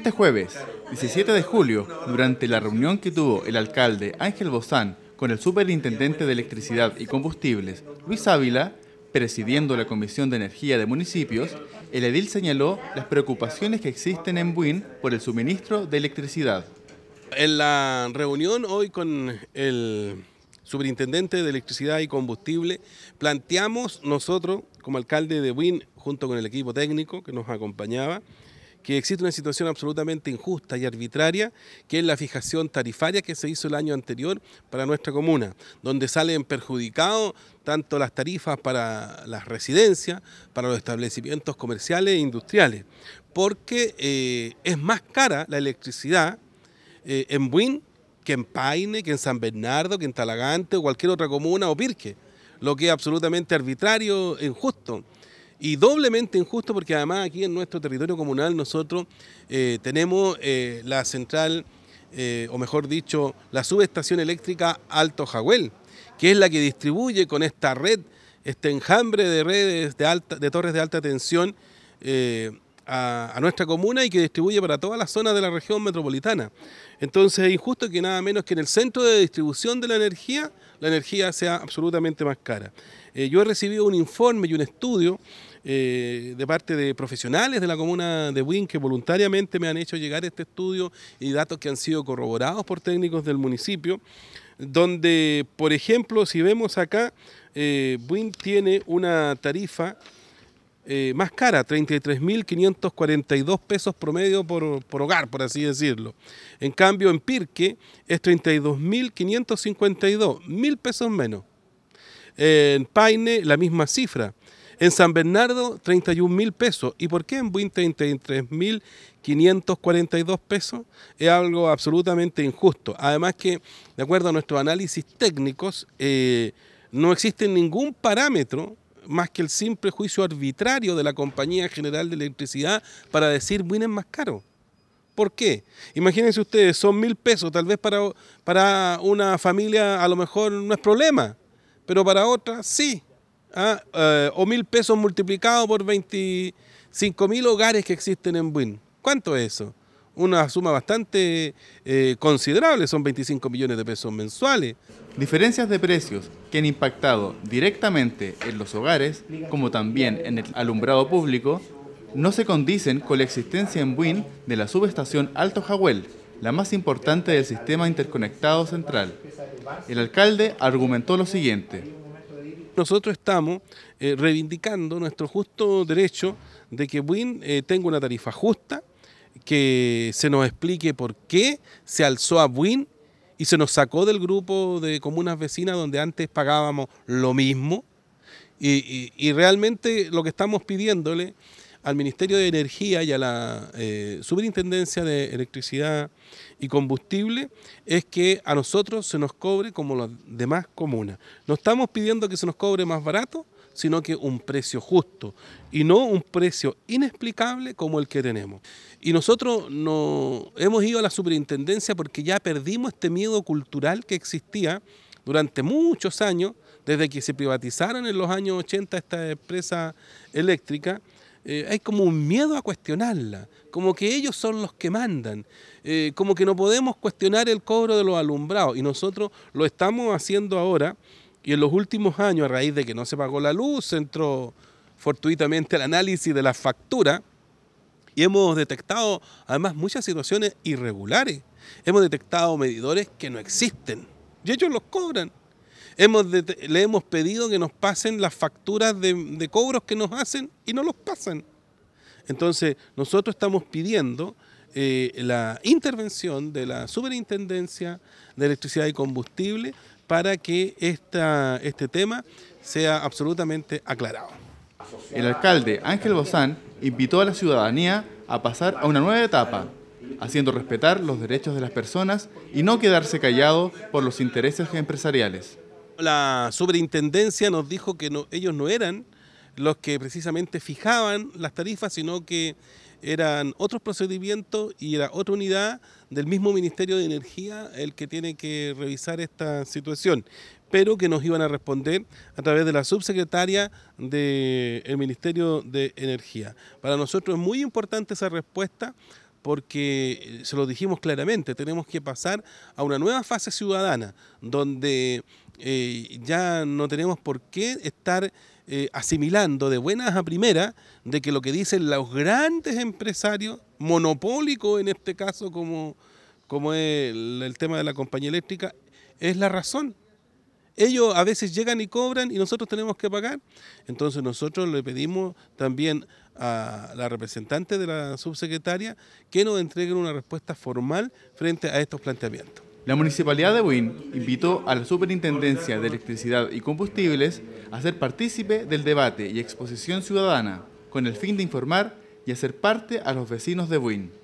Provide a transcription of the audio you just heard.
Este jueves, 17 de julio, durante la reunión que tuvo el alcalde Ángel Bozán con el superintendente de electricidad y combustibles, Luis Ávila, presidiendo la Comisión de Energía de Municipios, el edil señaló las preocupaciones que existen en Buin por el suministro de electricidad. En la reunión hoy con el superintendente de electricidad y combustible, planteamos nosotros, como alcalde de Buin, junto con el equipo técnico que nos acompañaba, que existe una situación absolutamente injusta y arbitraria, que es la fijación tarifaria que se hizo el año anterior para nuestra comuna, donde salen perjudicados tanto las tarifas para las residencias, para los establecimientos comerciales e industriales, porque eh, es más cara la electricidad eh, en Buin que en Paine, que en San Bernardo, que en Talagante o cualquier otra comuna o Pirque, lo que es absolutamente arbitrario e injusto y doblemente injusto porque además aquí en nuestro territorio comunal nosotros eh, tenemos eh, la central, eh, o mejor dicho, la subestación eléctrica Alto Jagüel, que es la que distribuye con esta red, este enjambre de redes de, de torres de alta tensión, a, nuestra comuna y que distribuye para todas las zonas de la región metropolitana. Entonces es injusto que nada menos que en el centro de distribución de la energía, la energía sea absolutamente más cara. Eh, yo he recibido un informe y un estudio eh, de parte de profesionales de la comuna de Buin que voluntariamente me han hecho llegar este estudio y datos que han sido corroborados por técnicos del municipio, donde, por ejemplo, si vemos acá, eh, tiene una tarifa eh, más cara, 33.542 pesos promedio por, por, hogar, por así decirlo. En cambio, en Pirque es 32.552, mil pesos menos. En Paine, la misma cifra. En San Bernardo, 31.000 pesos. ¿Y por qué en Buin 33.542 pesos? Es algo absolutamente injusto. Además que, de acuerdo a nuestros análisis técnicos, eh, no existe ningún parámetro más que el simple juicio arbitrario de la Compañía General de Electricidad para decir, es más caro. ¿Por qué? Imagínense ustedes, son mil pesos, tal vez para, para una familia a lo mejor no es problema, pero para otra sí. ¿ah? Eh, o mil pesos multiplicado por 25 mil hogares que existen en Win ¿Cuánto es eso? una suma bastante eh, considerable, son 25 millones de pesos mensuales. Diferencias de precios que han impactado directamente en los hogares, como también en el alumbrado público, no se condicen con la existencia en Buin de la subestación Alto Jahuel, la más importante del sistema interconectado central. El alcalde argumentó lo siguiente. Nosotros estamos eh, reivindicando nuestro justo derecho de que Buin eh, tenga una tarifa justa, que se nos explique por qué se alzó a Buin y se nos sacó del grupo de comunas vecinas donde antes pagábamos lo mismo. Y, realmente lo que estamos pidiéndole al Ministerio de Energía y a la eh, Superintendencia de Electricidad y Combustible es que a nosotros se nos cobre como las demás comunas. No estamos pidiendo que se nos cobre más barato, sino que un precio justo y no un precio inexplicable como el que tenemos. Y nosotros no hemos ido a la superintendencia porque ya perdimos este miedo cultural que existía durante muchos años, desde que se privatizaron en los años 80 esta empresa eléctrica. Eh, hay como un miedo a cuestionarla, como que ellos son los que mandan, eh, como que no podemos cuestionar el cobro de los alumbrados y nosotros lo estamos haciendo ahora y en los últimos años, a raíz de que no se pagó la luz, entró fortuitamente el análisis de la factura y hemos detectado además muchas situaciones irregulares. Hemos detectado medidores que no existen y ellos los cobran. le hemos pedido que nos pasen las facturas de, cobros que nos hacen y no los pasan. Entonces, nosotros estamos pidiendo eh, la intervención de la Superintendencia de Electricidad y Combustible para que este tema sea absolutamente aclarado. El alcalde Ángel Bozán invitó a la ciudadanía a pasar a una nueva etapa, haciendo respetar los derechos de las personas y no quedarse callado por los intereses empresariales. La superintendencia nos dijo que ellos no eran los que precisamente fijaban las tarifas, sino que eran otros procedimientos y era otra unidad del mismo Ministerio de Energía el que tiene que revisar esta situación, pero que nos iban a responder a través de la subsecretaria del Ministerio de Energía. Para nosotros es muy importante esa respuesta porque eh, se lo dijimos claramente, tenemos que pasar a una nueva fase ciudadana, donde eh, ya no tenemos por qué estar eh, asimilando de buenas a primeras de que lo que dicen los grandes empresarios, monopólicos en este caso como, como es el, el tema de la compañía eléctrica, es la razón ellos a veces llegan y cobran y nosotros tenemos que pagar. Entonces nosotros le pedimos también a la representante de la subsecretaria que nos entreguen una respuesta formal frente a estos planteamientos. La Municipalidad de Buin invitó a la Superintendencia de Electricidad y Combustibles a ser partícipe del debate y exposición ciudadana con el fin de informar y hacer parte a los vecinos de Buin.